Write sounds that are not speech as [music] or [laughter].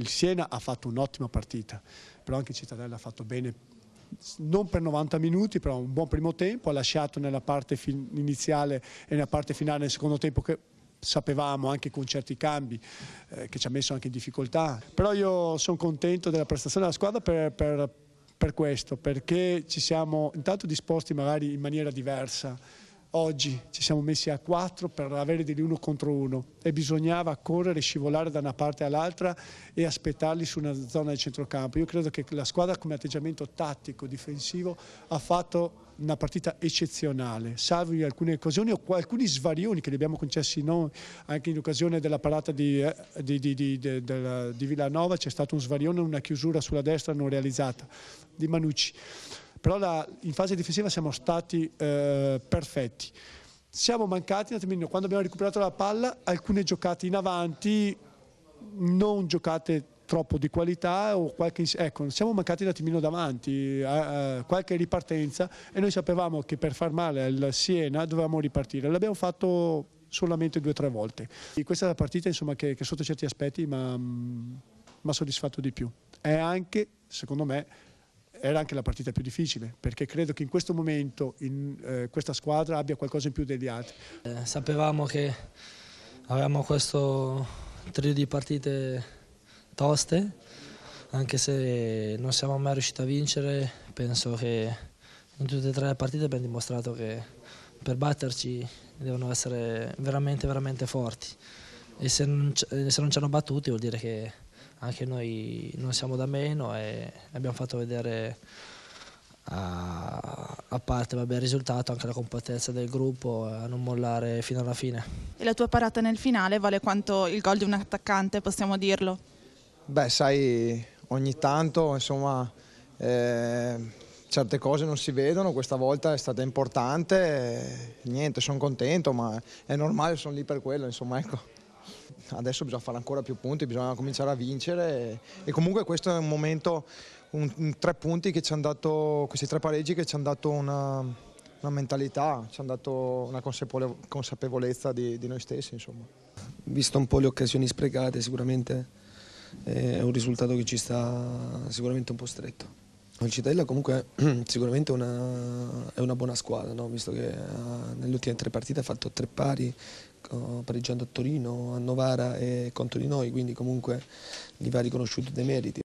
il Siena ha fatto un'ottima partita, però anche Cittadella ha fatto bene, non per 90 minuti, però un buon primo tempo, ha lasciato nella parte iniziale e nella parte finale nel secondo tempo che sapevamo anche con certi cambi eh, che ci ha messo anche in difficoltà, però io sono contento della prestazione della squadra per, per, per questo, perché ci siamo intanto disposti magari in maniera diversa Oggi ci siamo messi a quattro per avere degli uno contro uno e bisognava correre, scivolare da una parte all'altra e aspettarli su una zona di centrocampo. Io credo che la squadra come atteggiamento tattico, difensivo, ha fatto una partita eccezionale, salvi alcune occasioni o alcuni svarioni che li abbiamo concessi noi, anche in occasione della parata di, eh, di, di, di, di Villanova c'è stato un svarione, una chiusura sulla destra non realizzata di Manucci però la, in fase difensiva siamo stati eh, perfetti. Siamo mancati un attimino, quando abbiamo recuperato la palla, alcune giocate in avanti, non giocate troppo di qualità o qualche, ecco, siamo mancati un attimino davanti a, eh, eh, qualche ripartenza e noi sapevamo che per far male al Siena dovevamo ripartire, l'abbiamo fatto solamente due o tre volte. E questa è la partita insomma, che, che, sotto certi aspetti mi ha mm, soddisfatto di più. È anche, secondo me, era anche la partita più difficile perché credo che in questo momento in, eh, questa squadra abbia qualcosa in più degli altri. Eh, sapevamo che avevamo questo trio di partite toste, anche se non siamo mai riusciti a vincere, penso che in tutte e tre le partite abbiamo dimostrato che per batterci devono essere veramente veramente forti e se non, se non ci hanno battuti vuol dire che anche noi non siamo da meno e abbiamo fatto vedere a, a parte vabbè, il risultato anche la compattezza del gruppo eh, a non mollare fino alla fine. E la tua parata nel finale vale quanto il gol di un attaccante, possiamo dirlo? Beh, sai, ogni tanto insomma eh, certe cose non si vedono, questa volta è stata importante, niente, sono contento, ma è normale, sono lì per quello, insomma, ecco. Adesso bisogna fare ancora più punti, bisogna cominciare a vincere e, e comunque questo è un momento, un, un, tre punti che ci hanno dato, questi tre pareggi che ci hanno dato una, una mentalità, ci hanno dato una consapevolezza di, di, noi stessi. Insomma. Visto un po' le occasioni sprecate sicuramente eh, è un risultato che ci sta sicuramente un po' stretto. Il Cittadella comunque [clears throat] sicuramente una, è una buona squadra, no? visto che uh, nelle ultime tre partite ha fatto tre pari, uh, pareggiando a Torino, a Novara e contro di noi, quindi comunque gli va riconosciuto dei meriti.